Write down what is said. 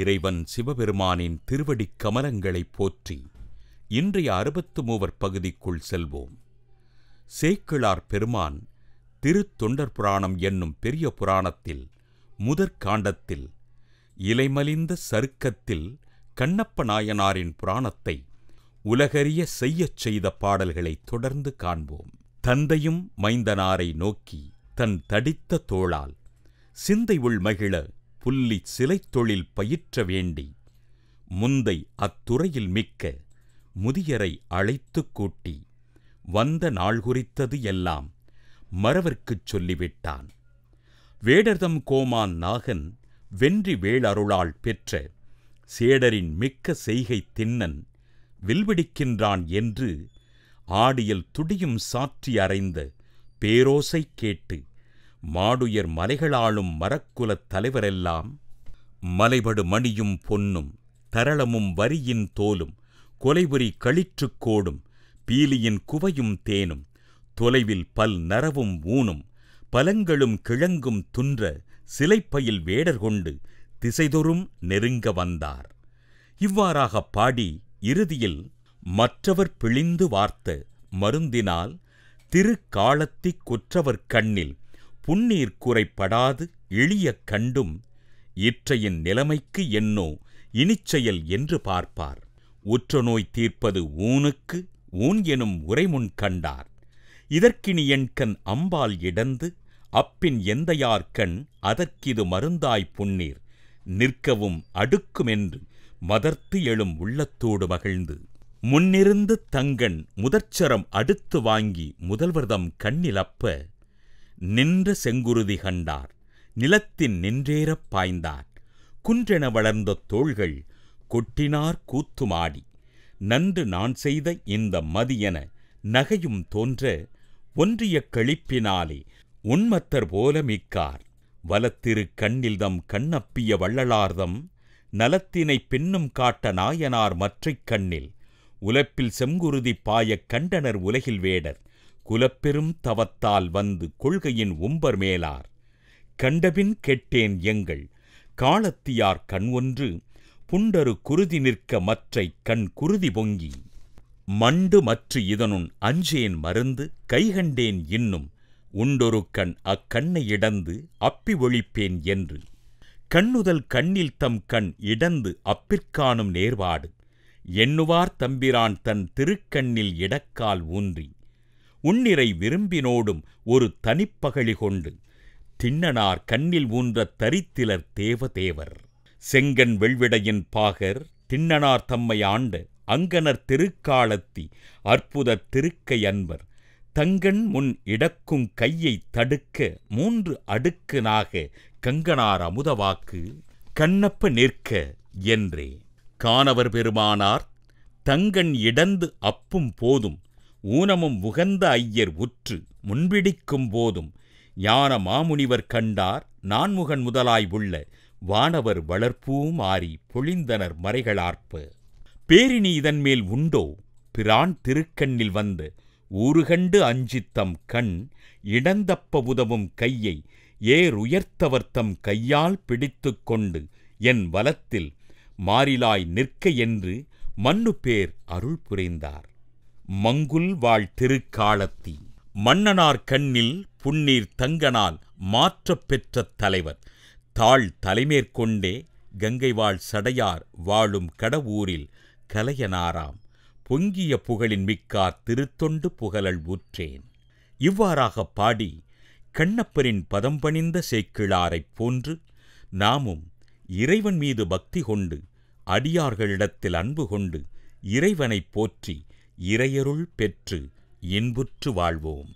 இறைவன் சிவபெருமானின் திருவடிக் கமலங்களை போற்றி இன்றைய அறுபத்து மூவர் பகுதிக்குள் செல்வோம் சேக்கிழார் பெருமான் திருத்தொண்டர் புராணம் என்னும் பெரிய புராணத்தில் முதற்காண்டத்தில் இலைமலிந்த சருக்கத்தில் கண்ணப்ப நாயனாரின் புராணத்தை உலகறிய செய்யச் செய்த பாடல்களை தொடர்ந்து காண்போம் தந்தையும் மைந்தனாரை நோக்கி தன் தடித்த தோளால் சிந்தை உள் மகிழ புள்ளி சிலைத்தொழில் பயிற்ற வேண்டி முந்தை அத்துறையில் மிக்க முதியரை அழைத்துக் கூட்டி வந்த நாள் குறித்தது எல்லாம் மறவர்க்குச் சொல்லிவிட்டான் வேடர்தம் கோமான் நாகன் வென்றி வேளருளால் பெற்ற சேடரின் மிக்க செய்கை திண்ணன் வில்விடிக்கின்றான் என்று ஆடியில் துடியும் சாற்றி அறைந்த பேரோசை கேட்டு மாடுயர் மலைகளாளும் மரக்குலத் தலைவரெல்லாம் மலைபடு மணியும் பொன்னும் தரளமும் வரியின் தோலும் கொலைபுரி களிற்றுக் கோடும் பீலியின் குவையும் தேனும் தொலைவில் பல் நரவும் ஊனும் பலங்களும் கிழங்கும் துன்ற சிலைப்பயில் வேடர் கொண்டு திசைதொறும் நெருங்க வந்தார் இவ்வாறாகப் பாடி இறுதியில் மற்றவர் பிழிந்து வார்த்த மருந்தினால் திருக்காலத்திக் குற்றவர் கண்ணில் புன்னீர் குறைப்படாது எளிய கண்டும் இற்றையின் நிலைமைக்கு என்னோ இனிச்செயல் என்று பார்ப்பார் உற்றநோய் தீர்ப்பது ஊனுக்கு ஊன் எனும் உரைமுன் கண்டார் இதற்கினி என்கண் அம்பால் இடந்து அப்பின் கண் அதற்கிது மருந்தாய் புன்னீர் நிற்கவும் அடுக்குமென்று மதர்த்து எழும் உள்ளத்தோடு மகிழ்ந்து முன்னிருந்து தங்கண் முதற்சரம் அடுத்து வாங்கி முதல்வர்தம் கண்ணிலப்ப நின்ற செங்குருதி கண்டார் நிலத்தின் நின்றேறப் பாய்ந்தார் குன்றென வளர்ந்த தோள்கள் கொட்டினார் கூத்துமாடி நன்று நான் செய்த இந்த மதியென நகையும் தோன்ற ஒன்றிய கழிப்பினாலே உண்மத்தர் போல மிக்கார் வலத்திரு கண்ணில்தம் கண்ணப்பிய வள்ளலார்தம் நலத்தினை பின்னும் காட்ட நாயனார் மற்றைக் கண்ணில் உலப்பில் செங்குருதி பாயக் கண்டனர் உலகில் வேடர் குலப்பெரும் தவத்தால் வந்து கொள்கையின் உம்பர் மேலார் கண்டபின் கெட்டேன் எங்கள் காலத்தியார் கண் ஒன்று புண்டரு குருதி நிற்க மற்றை கண் குருதி பொங்கி மண்டு மற்று இதனுன் அஞ்சேன் மருந்து கைகண்டேன் இன்னும் உண்டொரு கண் அக்கண்ணை இடந்து அப்பி ஒழிப்பேன் என்று கண்ணுதல் கண்ணில் தம் கண் இடந்து அப்பிற்கானும் நேர்வாடு எண்ணுவார் தம்பிரான் தன் திருக்கண்ணில் இடக்கால் ஊன்றி உன்னிறை விரும்பினோடும் ஒரு தனிப்பகழி கொண்டு திண்ணனார் கண்ணில் ஊன்ற தரித்திலர் தேவதேவர் செங்கன் வெள்விடையின் பாகர் திண்ணனார் தம்மை ஆண்ட அங்கனர் திருக்காலத்தி அற்புத திருக்கை அன்பர் தங்கன் முன் இடக்கும் கையை தடுக்க மூன்று நாக கங்கனார் அமுதவாக்கு கண்ணப்ப நிற்க என்றே காணவர் பெருமானார் தங்கன் இடந்து அப்பும் போதும் ஊனமும் உகந்த ஐயர் உற்று முன்பிடிக்கும் போதும் ஞான மாமுனிவர் கண்டார் நான்முகன் முதலாய் உள்ள வானவர் வளர்ப்பூம் ஆறி பொழிந்தனர் மறைகளார்ப்ப பேரினி இதன்மேல் உண்டோ பிரான் திருக்கண்ணில் வந்து ஊறுகண்டு அஞ்சித்தம் கண் இடந்தப்ப உதவும் கையை ஏறுயர்த்தவர்த்தம் கையால் பிடித்து கொண்டு என் வலத்தில் மாறிலாய் நிற்க என்று மண்ணு பேர் அருள் புரிந்தார் மங்குல் வாழ் திருக்காலத்தி மன்னனார் கண்ணில் புன்னீர் தங்கனால் மாற்றப் பெற்ற தலைவர் தாழ் தலைமேற்கொண்டே கங்கை வாழ் சடையார் வாழும் கடவூரில் கலையனாராம் பொங்கிய புகழின் மிக்கார் திருத்தொண்டு புகழல் ஊற்றேன் இவ்வாறாக பாடி கண்ணப்பரின் பதம் பணிந்த சேக்கிழாரைப் போன்று நாமும் இறைவன் மீது பக்தி கொண்டு அடியார்களிடத்தில் அன்பு கொண்டு இறைவனைப் போற்றி இறையருள் பெற்று இன்புற்று வாழ்வோம்